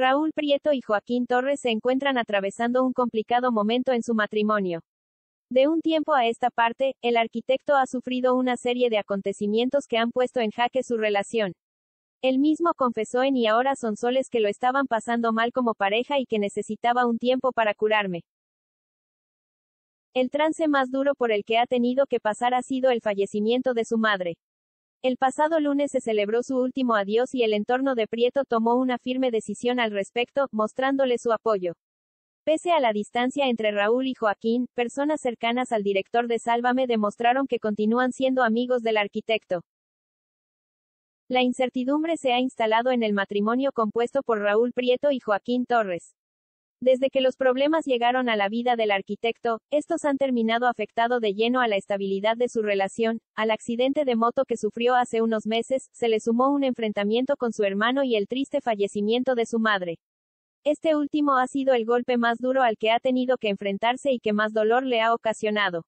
Raúl Prieto y Joaquín Torres se encuentran atravesando un complicado momento en su matrimonio. De un tiempo a esta parte, el arquitecto ha sufrido una serie de acontecimientos que han puesto en jaque su relación. Él mismo confesó en y ahora son soles que lo estaban pasando mal como pareja y que necesitaba un tiempo para curarme. El trance más duro por el que ha tenido que pasar ha sido el fallecimiento de su madre. El pasado lunes se celebró su último adiós y el entorno de Prieto tomó una firme decisión al respecto, mostrándole su apoyo. Pese a la distancia entre Raúl y Joaquín, personas cercanas al director de Sálvame demostraron que continúan siendo amigos del arquitecto. La incertidumbre se ha instalado en el matrimonio compuesto por Raúl Prieto y Joaquín Torres. Desde que los problemas llegaron a la vida del arquitecto, estos han terminado afectado de lleno a la estabilidad de su relación. Al accidente de moto que sufrió hace unos meses, se le sumó un enfrentamiento con su hermano y el triste fallecimiento de su madre. Este último ha sido el golpe más duro al que ha tenido que enfrentarse y que más dolor le ha ocasionado.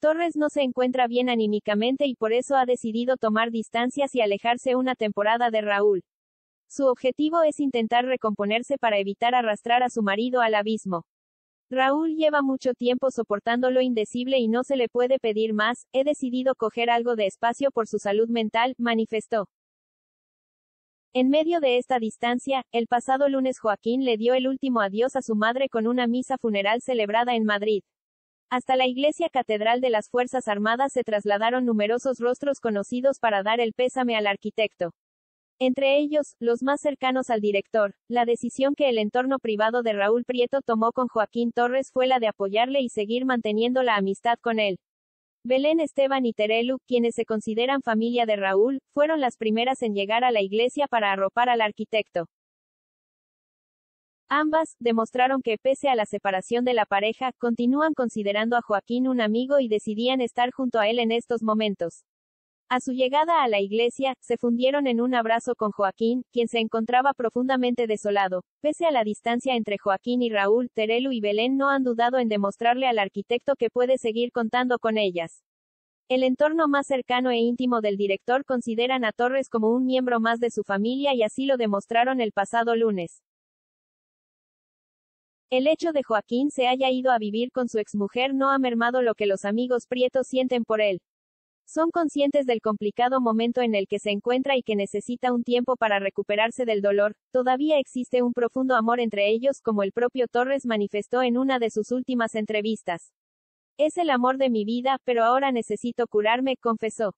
Torres no se encuentra bien anímicamente y por eso ha decidido tomar distancias y alejarse una temporada de Raúl. Su objetivo es intentar recomponerse para evitar arrastrar a su marido al abismo. Raúl lleva mucho tiempo soportando lo indecible y no se le puede pedir más, he decidido coger algo de espacio por su salud mental, manifestó. En medio de esta distancia, el pasado lunes Joaquín le dio el último adiós a su madre con una misa funeral celebrada en Madrid. Hasta la iglesia catedral de las Fuerzas Armadas se trasladaron numerosos rostros conocidos para dar el pésame al arquitecto. Entre ellos, los más cercanos al director, la decisión que el entorno privado de Raúl Prieto tomó con Joaquín Torres fue la de apoyarle y seguir manteniendo la amistad con él. Belén Esteban y Terelu, quienes se consideran familia de Raúl, fueron las primeras en llegar a la iglesia para arropar al arquitecto. Ambas, demostraron que pese a la separación de la pareja, continúan considerando a Joaquín un amigo y decidían estar junto a él en estos momentos. A su llegada a la iglesia, se fundieron en un abrazo con Joaquín, quien se encontraba profundamente desolado. Pese a la distancia entre Joaquín y Raúl, Terelu y Belén no han dudado en demostrarle al arquitecto que puede seguir contando con ellas. El entorno más cercano e íntimo del director consideran a Torres como un miembro más de su familia y así lo demostraron el pasado lunes. El hecho de Joaquín se haya ido a vivir con su exmujer no ha mermado lo que los amigos prietos sienten por él. Son conscientes del complicado momento en el que se encuentra y que necesita un tiempo para recuperarse del dolor, todavía existe un profundo amor entre ellos como el propio Torres manifestó en una de sus últimas entrevistas. Es el amor de mi vida, pero ahora necesito curarme, confesó.